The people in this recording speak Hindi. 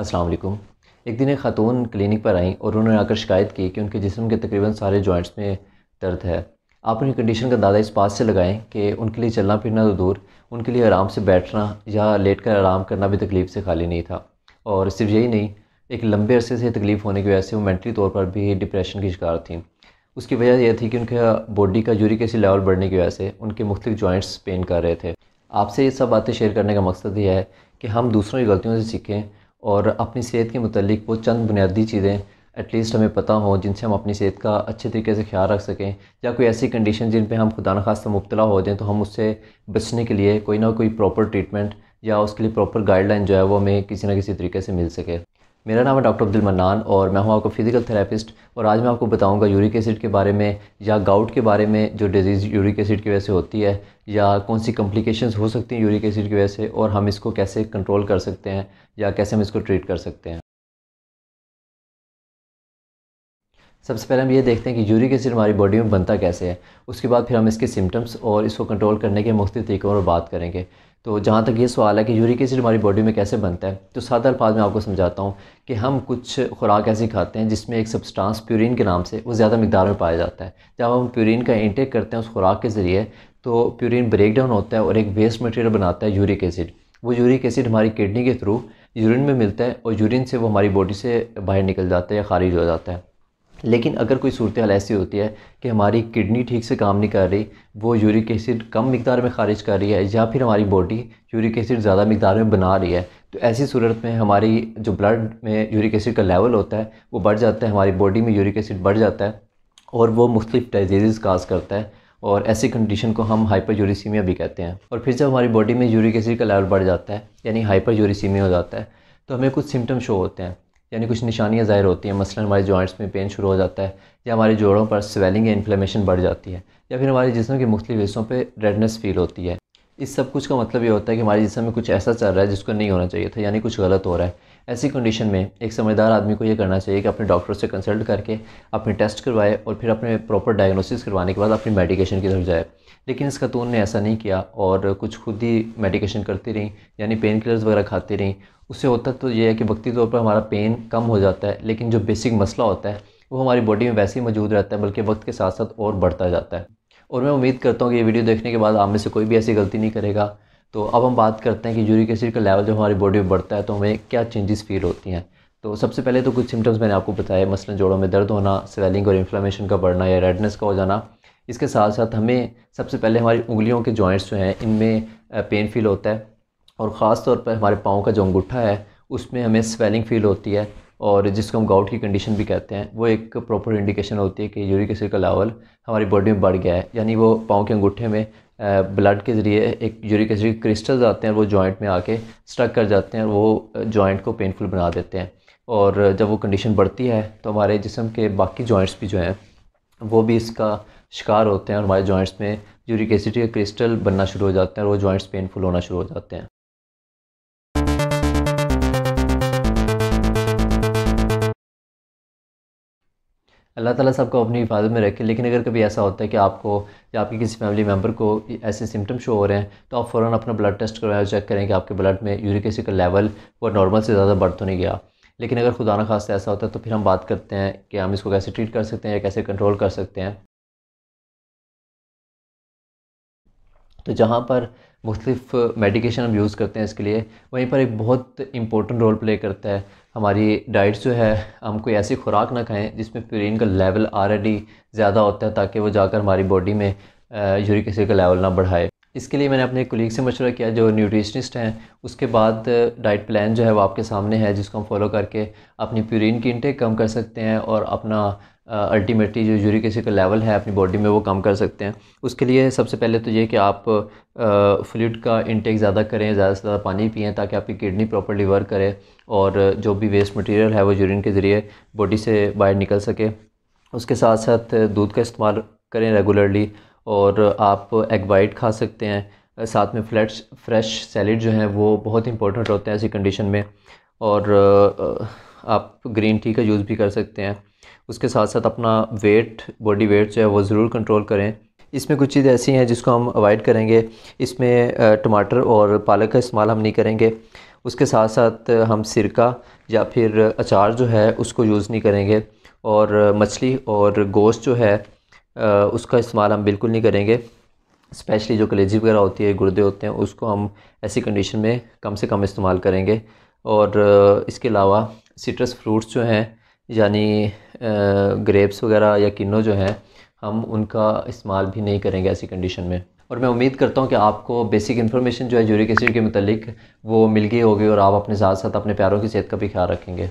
अस्सलाम वालेकुम एक दिन एक ख़ातून क्लिनिक पर आई और उन्होंने आकर शिकायत की कि उनके जिसम के तकरीबन सारे जॉइंट्स में दर्द है आप उनकी कंडीशन का दादा इस बात से लगाएं कि उनके लिए चलना फिरना तो दूर उनके लिए आराम से बैठना या लेट कर आराम करना भी तकलीफ़ से खाली नहीं था और सिर्फ यही नहीं एक लंबे अरसे से तकलीफ़ होने की वजह से वो मैंटली तौर पर भी डिप्रेशन की शिकार थी उसकी वजह यह थी कि उनका बॉडी का यूरिक एसिड लेवल बढ़ने की वजह से उनके मुख्तलिफ जॉइंट्स पेन कर रहे थे आपसे ये सब बातें शेयर करने का मकसद ये है कि हम दूसरों की गलतियों से सीखें और अपनी सेहत के मतलब वो चंद बुनियादी चीज़ें एटलीस्ट हमें पता हो जिनसे हम अपनी सेहत का अच्छे तरीके से ख्याल रख सकें या कोई ऐसी कंडीशन जिन पे हम खुदा न मुबला मुबतला हो जाएँ तो हम उससे बचने के लिए कोई ना कोई प्रॉपर ट्रीटमेंट या उसके लिए प्रॉपर गाइडलाइन जो है वो हमें किसी ना किसी तरीके से मिल सके मेरा नाम है डॉक्टर अब्दुल मनान और मैं हूं आपका फिजिकल थेरेपिस्ट और आज मैं आपको बताऊंगा यूरिक एसिड के बारे में या गाउट के बारे में जो डिजीज़ यूरिक एसिड की वजह से होती है या कौन सी कम्प्लिकेशंस हो सकती हैं यूरिक एसिड की वजह से और हम इसको कैसे कंट्रोल कर सकते हैं या कैसे हम इसको ट्रीट कर सकते हैं सबसे पहले हम ये देखते हैं कि यूरिक एसिड हमारी बॉडी में बनता कैसे है उसके बाद फिर हम इसके सिम्टम्स और इसको कंट्रोल करने के मुख्तु तरीक़ों पर बात करेंगे तो जहाँ तक ये सवाल है कि यूरिक एसिड हमारी बॉडी में कैसे बनता है तो सादा अल्फाज में आपको समझाता हूँ कि हम कुछ खुराक ऐसी खाते हैं जिसमें एक सब्सटांस प्यूरिन के नाम से वो ज़्यादा मकदार में पाया जाता है जब हम प्यूरिन का इंटेक करते हैं उस खुराक के ज़रिए तो प्यूरिन ब्रेक डाउन होता है और एक वेस्ट मटेरियल बनाता है यूरिक एसिड वो यूरिक एसिड हमारी किडनी के थ्रू यूरिन में मिलता है और यूरिन से वो हमारी बॉडी से बाहर निकल जाता है या खारिज हो जाता है लेकिन अगर कोई सूरत हाल ऐसी होती है कि हमारी किडनी ठीक से काम नहीं कर रही वो यूरिक एसिड कम मकदार में खारिज कर रही है या फिर हमारी बॉडी यूरिक एसिड ज़्यादा मकदार में बना रही है तो ऐसी सूरत में हमारी जो ब्लड में यूरिक एसिड का लेवल होता है वो बढ़ जाता है हमारी बॉडी में यूरिक एसिड बढ़ जाता है और वो मुख्तलिफ डिजीज़ काज करता है और ऐसी कंडीशन को हम हाइपर यूरिसीमिया भी कहते हैं और फिर जब हमारी बॉडी में यूरिक एसिड का लेवल बढ़ जाता है यानी हाइपर यूरिसीमिया हो जाता है तो हमें कुछ सिम्टम शो होते हैं यानी कुछ निशानियाँ ज़ाहिर होती हैं मसलन हमारे जॉइंट्स में पेन शुरू हो जाता है या हमारे जोड़ों पर स्वेलिंग या इन्फ्लेमेशन बढ़ जाती है या फिर हमारे जिसम के मुख्तु हिस्सों पर रेडनेस फील होती है इस सब कुछ का मतलब ये होता है कि हमारे जिसम में कुछ ऐसा चल रहा है जिसको नहीं होना चाहिए था यानी कुछ गलत हो रहा है ऐसी कंडीशन में एक समझदार आदमी को ये करना चाहिए कि अपने डॉक्टर से कंसल्ट करके अपने टेस्ट करवाए और फिर अपने प्रॉपर डायग्नोसिस करवाने के बाद अपनी मेडिकेशन की तरफ जाए लेकिन इस खतून ने ऐसा नहीं किया और कुछ खुद ही मेडिकेशन करती रहीं यानी पेन किलर्स वगैरह खाती रहीं उससे होता तो यह है कि वक्ती तौर पर हमारा पेन कम हो जाता है लेकिन जो बेसिक मसला होता है वो हमारी बॉडी में वैसे ही मौजूद रहता है बल्कि वक्त के साथ साथ और बढ़ता जाता है और मैं उम्मीद करता हूँ कि ये वीडियो देखने के बाद आप में से कोई भी ऐसी गलती नहीं करेगा तो अब हम बात करते हैं कि यूरिक एसिड का लेवल जब हमारी बॉडी में बढ़ता है तो हमें क्या चेंजेस फील होती हैं तो सबसे पहले तो कुछ सिम्टम्स मैंने आपको बताया मसलन जोड़ों में दर्द होना स्वेलिंग और इन्फ्लामेशन का बढ़ना या रेडनेस का हो जाना इसके साथ साथ हमें सबसे पहले हमारी उंगलियों के जॉइंट्स जो हैं इनमें पेन फील होता है और ख़ास तौर पर हमारे पाँव का जो अंगूठा है उसमें हमें स्वेलिंग फील होती है और जिसको हम गाउट की कंडीशन भी कहते हैं वो एक प्रॉपर इंडिकेशन होती है कि यूरिक एसिड का लेवल हमारी बॉडी में बढ़ गया है यानी वो पाँव के अंगूठे में ब्लड के ज़रिए एक यूरिक एसिड क्रिस्टल्स आते हैं वो जॉइंट में आके स्ट्रक कर जाते हैं और वो जॉइंट को पेनफुल बना देते हैं और जब वो कंडीशन बढ़ती है तो हमारे जिसम के बाकी जॉइंट्स भी जो हैं वो भी इसका शिकार होते हैं और हमारे जॉइंट्स में यूरिक एसिड के क्रिस्टल बनना शुरू हो जाते हैं और वो जॉइंट्स पेनफुल होना शुरू हो जाते हैं अल्लाह ताला सबको अपनी हिफाजत में रखे लेकिन अगर कभी ऐसा होता है कि आपको या आपके किसी फैमिली मेम्बर को ऐसे सिम्टम शो हो रहे हैं तो आप फ़ौरन अपना ब्लड टेस्ट करवाएं और चेक करें कि आपके ब्लड में यूरिक एसिड का लेवल वो नॉर्मल से ज़्यादा बढ़ तो नहीं गया लेकिन अगर खुदा न खास्ता ऐसा होता है तो फिर हम बात करते हैं कि हम इसको कैसे ट्रीट कर सकते हैं या कैसे कंट्रोल कर सकते हैं तो जहाँ पर मुख्तलिफ़ मेडिकेशन हम यूज़ करते हैं इसके लिए वहीं पर एक बहुत इंपॉर्टेंट रोल प्ले करता है हमारी डाइट जो है हम कोई ऐसी खुराक ना खाएं जिसमें प्यूरिन का लेवल ऑलरेडी ज़्यादा होता है ताकि वो जाकर हमारी बॉडी में यूरिक एसिड का लेवल ना बढ़ाए इसके लिए मैंने अपने कुलीग से मशवरा किया जो न्यूट्रिशनिस्ट हैं उसके बाद डाइट प्लान जो है वो आपके सामने है जिसको हम फॉलो करके अपनी प्यूरिन की इंटेक कम कर सकते हैं और अपना अल्टीमेटली जो यूरिक एसिड का लेवल है अपनी बॉडी में वो कम कर सकते हैं उसके लिए सबसे पहले तो ये कि आप फ्लूड का इंटेक ज़्यादा करें ज़्यादा से ज़्यादा पानी पिएं ताकि आपकी किडनी प्रॉपरली वर्क करे और जो भी वेस्ट मटेरियल है वो यूरिन के ज़रिए बॉडी से बाहर निकल सके उसके साथ साथ दूध का इस्तेमाल करें रेगुलरली और आप एग वाइट खा सकते हैं साथ में फ्लैट फ्रेश सैलड जो हैं वो बहुत इंपॉर्टेंट होते हैं ऐसी कंडीशन में और आप ग्रीन टी का यूज़ भी कर सकते हैं उसके साथ साथ अपना वेट बॉडी वेट जो है वो ज़रूर कंट्रोल करें इसमें कुछ चीज़ें ऐसी हैं जिसको हम अवॉइड करेंगे इसमें टमाटर और पालक का इस्तेमाल हम नहीं करेंगे उसके साथ साथ हम सिरका या फिर अचार जो है उसको यूज़ नहीं करेंगे और मछली और गोश्त जो है उसका इस्तेमाल हम बिल्कुल नहीं करेंगे स्पेशली जो कलेजी वगैरह होती है गुर्दे होते हैं उसको हम ऐसी कंडीशन में कम से कम इस्तेमाल करेंगे और इसके अलावा सिट्रस फ्रूट्स जो हैं यानी ग्रेप्स वगैरह या किन्नो जो हैं हम उनका इस्तेमाल भी नहीं करेंगे ऐसी कंडीशन में और मैं उम्मीद करता हूँ कि आपको बेसिक इन्फॉर्मेशन जो है यूरिक एसिड के मतलब वो मिल गई होगी और आप अपने साथ साथ अपने प्यारों की सेहत का भी ख्याल रखेंगे